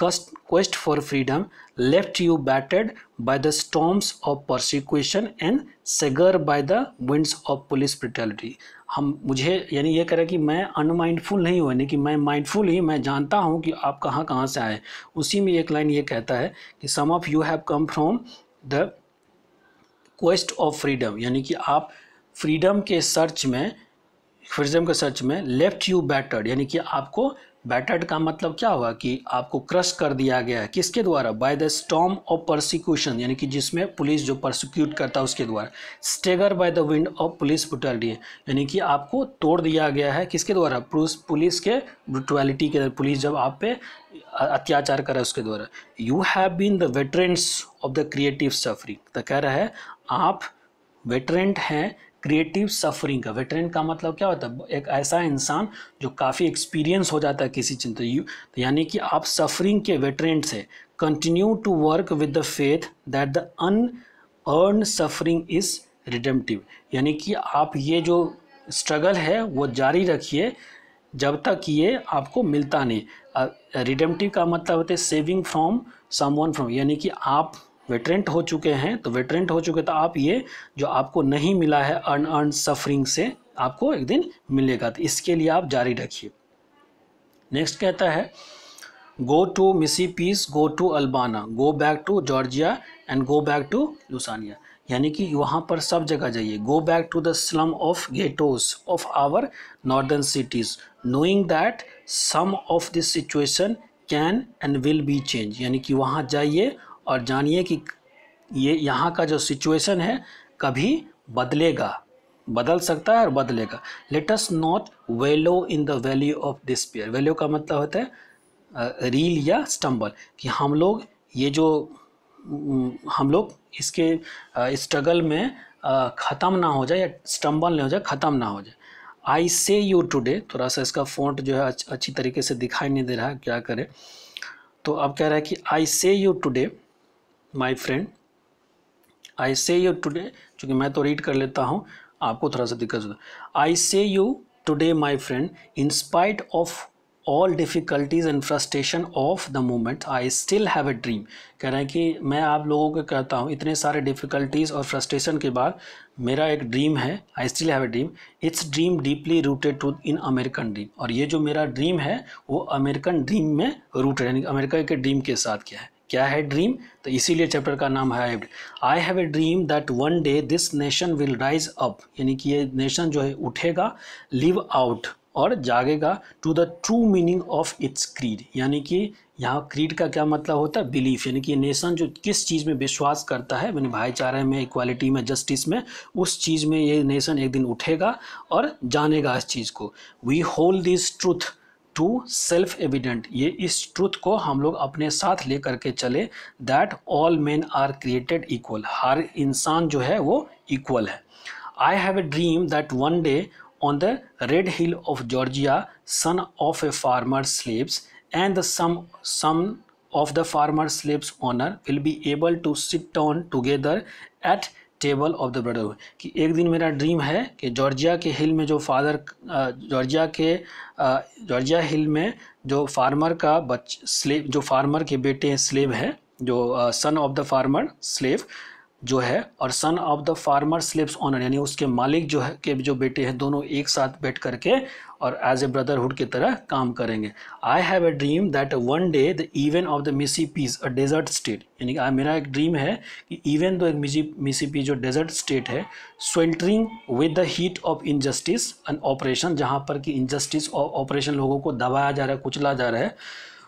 quest for freedom left you battered by the storms of persecution and staggered by the winds of police brutality हम मुझे यानी ये करें कि मैं अनमाइंडफुल नहीं हुआ यानी कि मैं माइंडफुल ही मैं जानता हूँ कि आप कहाँ कहाँ से आए उसी में एक लाइन ये कहता है कि some of you have come from the quest of freedom यानी कि आप फ्रीडम के सर्च में फ्रीडम के सर्च में लेफ्ट यू बैटर्ड यानी कि आपको बैटर्ड का मतलब क्या हुआ कि आपको क्रश कर दिया गया है किसके द्वारा by the storm of prosecution यानी कि जिसमें पुलिस जो प्रोसिक्यूट करता है उसके द्वारा stagger by the wind of police brutality यानी कि आपको तोड़ दिया गया है किसके द्वारा पुलिस के ब्रुटैलिटी के पुलिस जब आप पे अत्याचार है उसके द्वारा you have been the veterans of the creative suffering तो कह रहा है आप वेटरेंट हैं क्रिएटिव सफरिंग का वेटरेंट का मतलब क्या होता है एक ऐसा इंसान जो काफ़ी एक्सपीरियंस हो जाता है किसी चीज तो, तो यानी कि आप सफरिंग के वेटरेंट से continue to work with the faith that the unearned suffering is redemptive यानी कि आप ये जो स्ट्रगल है वो जारी रखिए जब तक ये आपको मिलता नहीं रिडेम्पटिव का मतलब होता है saving from someone from यानी कि आप वेटरेंट हो चुके हैं तो वेटरेंट हो चुके तो आप ये जो आपको नहीं मिला है अन अर्न सफरिंग से आपको एक दिन मिलेगा तो इसके लिए आप जारी रखिए नेक्स्ट कहता है go to Mississippi go to Alabama go back to Georgia and go back to Louisiana यानी कि वहाँ पर सब जगह जाइए go back to the slum of ghettos of our northern cities knowing that some of this situation can and will be change यानी कि वहाँ जाइए और जानिए कि ये यहाँ का जो सिचुएशन है कभी बदलेगा बदल सकता है और बदलेगा us not wallow in the valley of despair wallow का मतलब होता है रील या स्टम्बल कि हम लोग ये जो हम लोग इसके स्ट्रगल में ख़त्म ना हो जाए या स्टम्बल नहीं हो जाए ख़त्म ना हो जाए आई से यू टुडे थोड़ा सा इसका फ़ॉन्ट जो है अच्छी तरीके से दिखाई नहीं दे रहा है क्या करें तो अब कह रहा है कि I say you today my friend I say you today चूंकि मैं तो रीड कर लेता हूँ आपको थोड़ा सा दिक्कत होता I say you today my friend in spite of all difficulties and frustration of the moment I still have a dream कह रहे हैं कि मैं आप लोगों को कहता हूँ इतने सारे डिफ़िकल्टीज़ और फ्रस्ट्रेशन के बाद मेरा एक ड्रीम है I still have a dream it's dream deeply rooted to in American dream और ये जो मेरा ड्रीम है वो अमेरिकन ड्रीम में रूटेड यानी अमेरिका के ड्रीम के साथ क्या है क्या है ड्रीम तो इसीलिए चैप्टर का नाम है I have a dream that one day this nation will rise up यानी कि ये नेशन जो है उठेगा लिव आउट और जागेगा to the true meaning of its creed यानी कि यहाँ क्रीड का क्या मतलब होता है बिलीफ यानी कि नेशन जो किस चीज़ में विश्वास करता है यानी भाईचारे में इक्वालिटी में जस्टिस में उस चीज़ में ये नेशन एक दिन उठेगा और जानेगा इस चीज़ को we hold this truth to self evident ये इस ट्रुथ को हम लोग अपने साथ ले करके चले that all man are created equal हर इंसान जो है वो इक्वल है I have a dream that one day on the red hill of Georgia son of a farmer slaves and the some some of the farmer slave's owner will be able to sit down together at table of the brotherhood कि एक दिन मेरा ड्रीम है कि जॉर्जिया के हिल में जो फादर जॉर्जिया के जॉर्जिया हिल में जो फार्मर का बच स्लेव जो फार्मर के बेटे हैं स्लेव है जो son of the farmer slave जो है और son of the farmer slaves owner यानी उसके मालिक जो है के जो बेटे हैं दोनों एक साथ बैठ करके और एज ए ब्रदरहुड की तरह काम करेंगे I have a dream that one day the even of the Mississippi a desert state यानी कि मेरा एक ड्रीम है कि इवन दो एक मिसी मिसी पी जो डेजर्ट स्टेट है sweltering with the heat of injustice and oppression जहाँ पर कि इनजस्टिस और ऑपरेशन लोगों को दबाया जा रहा है कुचला जा रहा है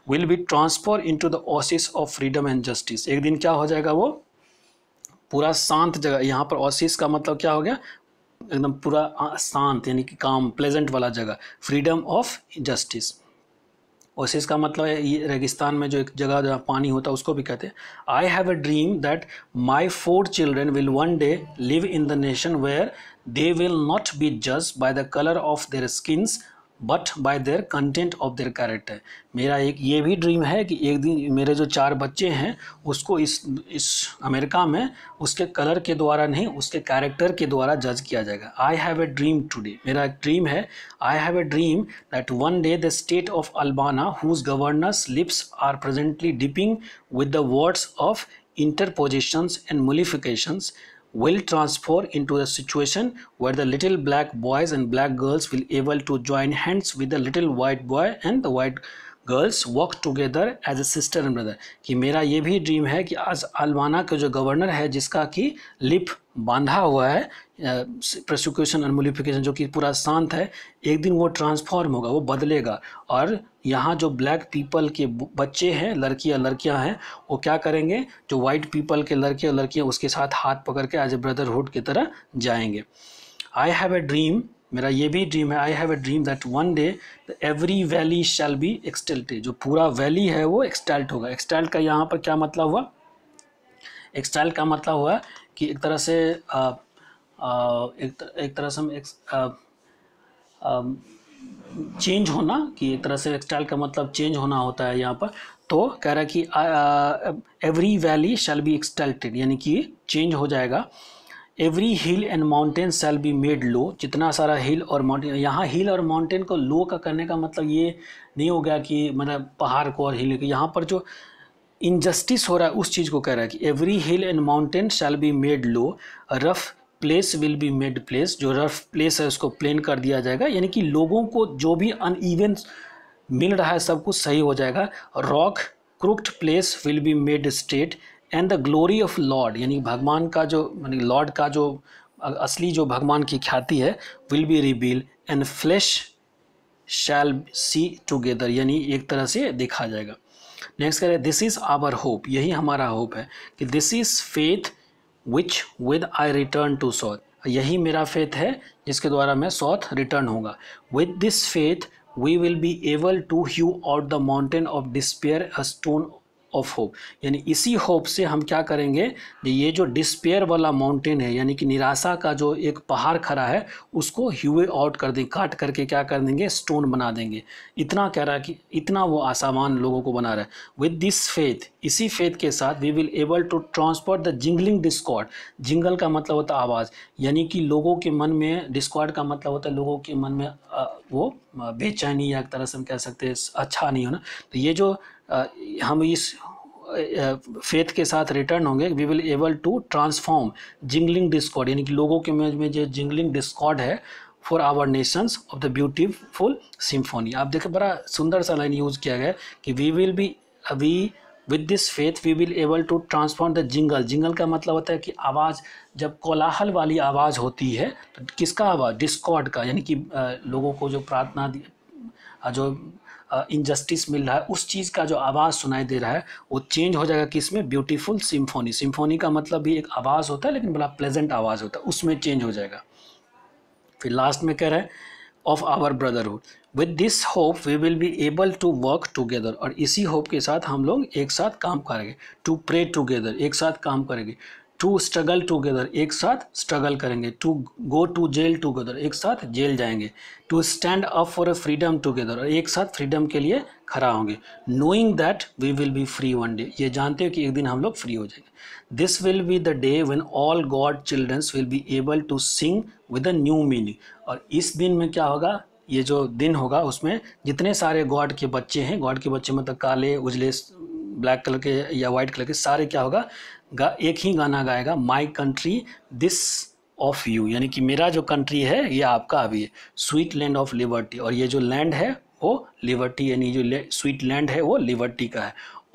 will be transfer into the oasis of freedom and justice एक दिन क्या हो जाएगा वो पूरा शांत जगह यहाँ पर ऑसिस का मतलब क्या हो गया एकदम पूरा शांत यानी कि काम प्लेजेंट वाला जगह फ्रीडम ऑफ जस्टिस ओसिस का मतलब है ये रेगिस्तान में जो एक जगह जहाँ पानी होता है उसको भी कहते हैं I have a dream that my four children will one day live in the nation where they will not be जज by the colour of their skins but by their content of their character मेरा एक ये भी ड्रीम है कि एक दिन मेरे जो चार बच्चे हैं उसको इस इस अमेरिका में उसके कलर के द्वारा नहीं उसके कैरेक्टर के द्वारा जज किया जाएगा I have a dream today मेरा एक ड्रीम है I have a dream that one day the state of Alabama whose governor's lips are presently dipping with the words of interpositions and nullifications will transfer into a situation where the little black boys and black girls will able to join hands with the little white boy and the white girls walk together as a sister and brother ki mera dream hai ki as alwana ka jo governor hai jiska lip bandha prosecution and nullification जो कि पूरा शांत है एक दिन वो ट्रांसफॉर्म होगा वो बदलेगा और यहाँ जो ब्लैक पीपल के बच्चे हैं लड़कियाँ लड़कियाँ हैं वो क्या करेंगे जो वाइट पीपल के लड़के और लड़कियाँ उसके साथ हाथ पकड़ के एज ए ब्रदरहुड की तरह जाएंगे आई हैव ए ड्रीम मेरा ये भी ड्रीम है I have a dream that one day every valley shall be exalted जो पूरा वैली है वो एक्सटेल्ट होगा एक्सटेल्ट का यहाँ पर क्या मतलब हुआ एक्सटेल्ट का मतलब हुआ कि एक तरह से आ, एक एक तरह से एक चेंज होना कि एक तरह से एक्सटाइल का मतलब चेंज होना होता है यहाँ पर तो कह रहा है कि every valley shall be exalted यानी कि चेंज हो जाएगा every hill and mountain shall be made low जितना सारा हिल और माउंटेन यहाँ हिल और माउंटेन को लो का करने का मतलब ये नहीं हो गया कि मतलब पहाड़ को और हिल को यहाँ पर जो इनजस्टिस हो रहा है उस चीज़ को कह रहा है कि every hill and mountain shall be made low rough place will be made place जो रफ प्लेस है उसको प्लेन कर दिया जाएगा यानी कि लोगों को जो भी अनइवन मिल रहा है सब कुछ सही हो जाएगा rock crooked place will be made state and the glory of lord यानी भगवान का जो यानी लॉर्ड का जो असली जो भगवान की ख्याति है will be reveal and flesh shall see together यानी एक तरह से देखा जाएगा नेक्स्ट कह रहे हैं दिस इज़ आवर होप यही हमारा होप है कि this is faith which with I return to South यही मेरा फेथ है जिसके द्वारा मैं सॉथ रिटर्न होगा with this faith we will be able to hew out the mountain of despair a stone of hope यानी इसी होप से हम क्या करेंगे ये जो डिस्पेयर वाला माउंटेन है यानी कि निराशा का जो एक पहाड़ खड़ा है उसको ह्यूए आउट कर दें काट करके क्या कर देंगे स्टोन बना देंगे इतना कह रहा है कि इतना वो आसामान लोगों को बना रहा है विद दिस फेथ इसी फेथ के साथ we will able to transfer the jingling discord jingle का मतलब होता है आवाज़ यानी कि लोगों के मन में डिस्कॉर्ड का मतलब होता है लोगों के मन में वो बेचैनी या एक तरह से हम कह सकते हैं अच्छा नहीं होना तो ये जो हम इस फेथ के साथ रिटर्न होंगे we will able to transform jingling discord यानी कि लोगों के में जो जिंगलिंग डिस्कॉर्ड है for our nations of the beautiful symphony आप देखें बड़ा सुंदर सा लाइन यूज़ किया गया कि we will be we with this faith we will able to transform the jingle jingle का मतलब होता है कि आवाज़ जब कोलाहल वाली आवाज़ होती है तो किसका आवाज़ डिस्कॉर्ड का यानी कि लोगों को जो प्रार्थना जो इनजस्टिस मिल रहा है उस चीज़ का जो आवाज़ सुनाई दे रहा है वो चेंज हो जाएगा कि इसमें ब्यूटीफुल सिम्फोनी सिम्फोनी का मतलब भी एक आवाज़ होता है लेकिन बड़ा प्लेजेंट आवाज़ होता है उसमें चेंज हो जाएगा फिर लास्ट में कह रहे हैं of our brotherhood with this hope we will be able to work together और इसी होप के साथ हम लोग एक साथ काम करेंगे टू प्रे टुगेदर एक साथ काम करेंगे टू स्ट्रगल टूगेदर एक साथ स्ट्रगल करेंगे to go to jail together एक साथ जेल जाएंगे to stand up for a freedom together और एक साथ फ्रीडम के लिए खड़ा होंगे knowing that we will be free one day ये जानते हो कि एक दिन हम लोग फ्री हो जाएंगे this will be the day when all God childrens will be able to sing with a new meaning और इस दिन में क्या होगा ये जो दिन होगा उसमें जितने सारे गॉड के बच्चे हैं गॉड के बच्चे मतलब काले उजले ब्लैक कलर के या वाइट कलर के सारे क्या होगा गा, एक ही गाना गाएगा my country this of you यानी कि मेरा जो कंट्री है ये आपका अभी है स्वीट लैंड ऑफ लिबर्टी और ये जो लैंड है वो लिबर्टी यानी जो स्वीट लैंड है वो लिबर्टी का है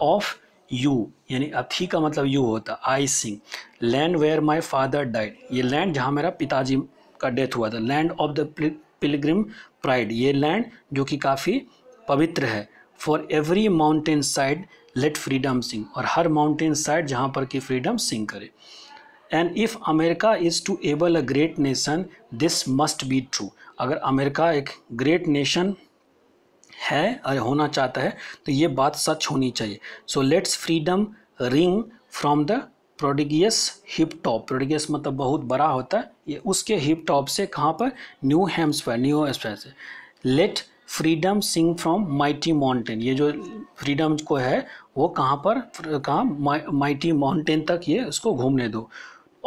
ऑफ यू यानी अथी का मतलब यू होता I sing land where my father died ये लैंड जहाँ मेरा पिताजी का डेथ हुआ था land of the pilgrim pride ये लैंड जो कि काफ़ी पवित्र है for every mountainside let freedom sing और हर माउंटेन साइड जहाँ पर कि फ्रीडम सिंग करे and if America is to able a great nation this must be true अगर अमेरिका एक ग्रेट नेशन है और होना चाहता है तो ये बात सच होनी चाहिए so let's freedom ring from the prodigious hilltop prodigious मतलब बहुत बड़ा होता है ये उसके हिप टॉप से कहाँ पर न्यू हेम्सफायर न्यू हेम्सफायर से let freedom sing from mighty mountain ये जो फ्रीडम को है वो कहाँ पर कहाँ माइटी माउंटेन तक ये उसको घूमने दो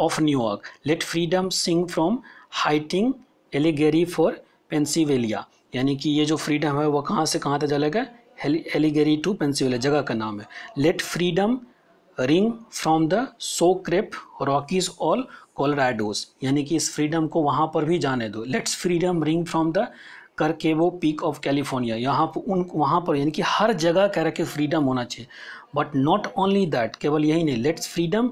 of New York let freedom sing from heightening एलिगेरी फॉर पेंसिवेलिया यानी कि ये जो फ्रीडम है वो कहाँ से कहाँ तक चलेगा एलिगेरी टू पेंसिवेलिया जगह का नाम है let freedom ring from the सो क्रेप रॉकीज ऑल कोलोराडोज यानी कि इस फ्रीडम को वहाँ पर भी जाने दो let's freedom ring from the करके वो पीक ऑफ कैलिफोर्निया यहाँ पर उन वहाँ पर यानी कि हर जगह कह रहे कि फ्रीडम होना चाहिए बट नॉट ओनली दैट केवल यही नहीं let's freedom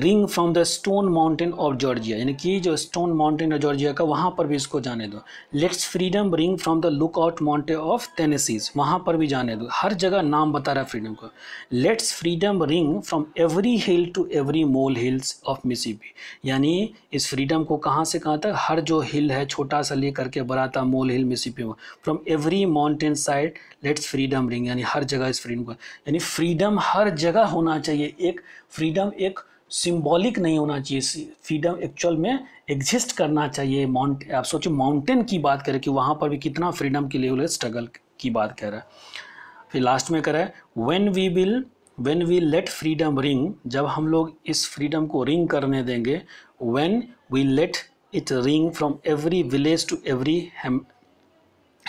ring from the Stone Mountain of Georgia यानी कि जो स्टोन माउंटेन है जॉर्जिया का वहाँ पर भी इसको जाने दो let's freedom ring from the Lookout Mountain of Tennessee's वहाँ पर भी जाने दो हर जगह नाम बता रहा है फ्रीडम को let's freedom ring from every hill to every molehills of Mississippi यानी इस फ्रीडम को कहाँ से कहाँ तक हर जो हिल है छोटा सा ले करके बराता मोल हिल मिसिपी में from every mountainside let's freedom ring यानी हर जगह इस फ्रीडम को यानी फ्रीडम हर जगह होना चाहिए एक फ्रीडम एक सिंबॉलिक नहीं होना चाहिए फ्रीडम एक्चुअल में एग्जिस्ट करना चाहिए माउंट आप सोचिए माउंटेन की बात करें कि वहाँ पर भी कितना फ्रीडम के लिए स्ट्रगल की बात कर रहा है फिर लास्ट में करें when we will when we let freedom ring जब हम लोग इस फ्रीडम को रिंग करने देंगे when we let it ring from every village to every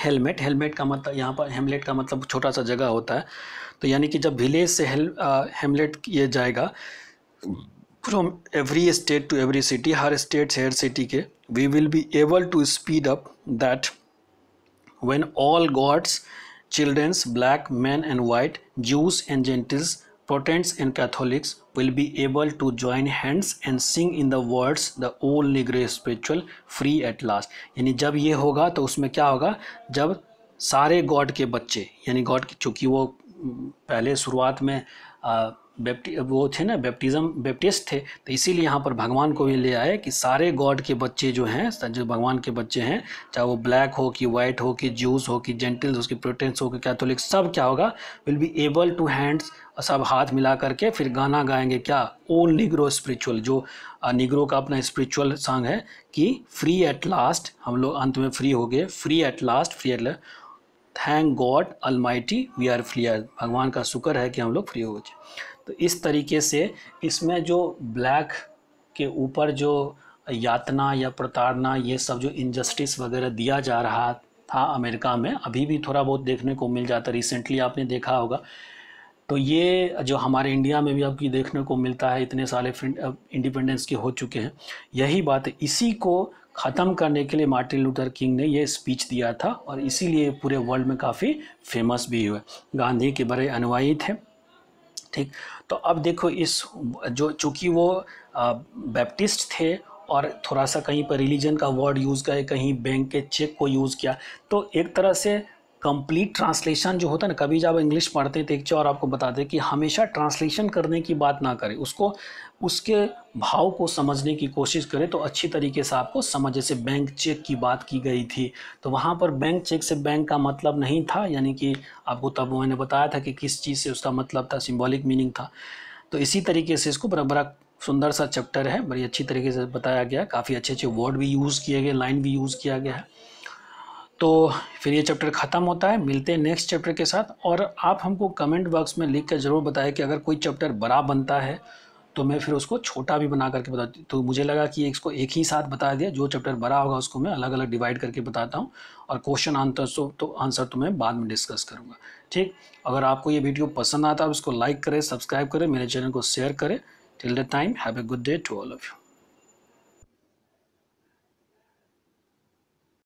helmet helmet का मतलब यहाँ पर हेमलेट का मतलब छोटा सा जगह होता है तो यानी कि जब विलेज से हेल हेमलेट ये जाएगा from every state to every city हर स्टेट से हर सिटी के we will be able to speed up that when all God's childrens black man and white Jews and Gentiles Protestants and Catholics will be able to join hands and sing in the words the old Negro spiritual free at last यानी जब ये होगा तो उसमें क्या होगा जब सारे गॉड के बच्चे यानी गॉड चूँकि वो हम्म, पहले शुरुआत में बैप्टी वो थे ना बैप्टिज़म बैप्टिस्ट थे तो इसीलिए यहाँ पर भगवान को भी ले आए कि सारे गॉड के बच्चे जो हैं जो भगवान के बच्चे हैं चाहे वो ब्लैक हो कि वाइट हो कि जूस हो कि जेंटल्स हो कि प्रोटेंस हो कि कैथोलिक सब क्या होगा will be able to hands और सब हाथ मिला करके फिर गाना गाएंगे क्या ओल निग्रो स्पिरिचुअल जो निग्रो का अपना स्पिरिचुअल सॉन्ग है कि फ्री एट लास्ट हम लोग अंत में फ्री हो गए free at last free at last thank God almighty we are free भगवान का शुक्र है कि हम लोग फ्री हो गए तो इस तरीके से इसमें जो ब्लैक के ऊपर जो यातना या प्रताड़ना ये सब जो इनजस्टिस वगैरह दिया जा रहा था अमेरिका में अभी भी थोड़ा बहुत देखने को मिल जाता रिसेंटली आपने देखा होगा तो ये जो हमारे इंडिया में भी आपकी देखने को मिलता है इतने साले इंडिपेंडेंस के हो चुके हैं यही बात है इसी को ख़त्म करने के लिए मार्टिन लूथर किंग ने ये स्पीच दिया था और इसीलिए पूरे वर्ल्ड में काफ़ी फेमस भी हुए गांधी के बड़े अनुयायी थे ठीक तो अब देखो इस जो चूँकि वो बैप्टिस्ट थे और थोड़ा सा कहीं पर रिलीजन का वर्ड यूज़ करे कहीं बैंक के चेक को यूज़ किया तो एक तरह से कंप्लीट ट्रांसलेशन जो होता है ना कभी जब इंग्लिश पढ़ते थे एक और आपको बताते कि हमेशा ट्रांसलेशन करने की बात ना करें उसको उसके भाव को समझने की कोशिश करें तो अच्छी तरीके से आपको समझ जैसे बैंक चेक की बात की गई थी तो वहाँ पर बैंक चेक से बैंक का मतलब नहीं था यानी कि आपको तब मैंने बताया था कि किस चीज़ से उसका मतलब था सिम्बॉलिक मीनिंग था तो इसी तरीके से इसको बड़ा बड़ा सुंदर सा चैप्टर है बड़ी अच्छी तरीके से बताया गया काफ़ी अच्छे अच्छे वर्ड भी यूज़ किए गए लाइन भी यूज़ किया गया है तो फिर ये चैप्टर ख़त्म होता है मिलते हैं नेक्स्ट चैप्टर के साथ और आप हमको कमेंट बॉक्स में लिख कर ज़रूर बताएं कि अगर कोई चैप्टर बड़ा बनता है तो मैं फिर उसको छोटा भी बना करके बताती तो मुझे लगा कि इसको एक ही साथ बता दिया जो चैप्टर बड़ा होगा उसको मैं अलग अलग डिवाइड करके बताता हूँ और क्वेश्चन आंसर तो तो आंसर तो मैं बाद में डिस्कस करूँगा ठीक अगर आपको ये वीडियो पसंद आता है उसको लाइक करें सब्सक्राइब करें मेरे चैनल को शेयर करें till the time have a good day to all of you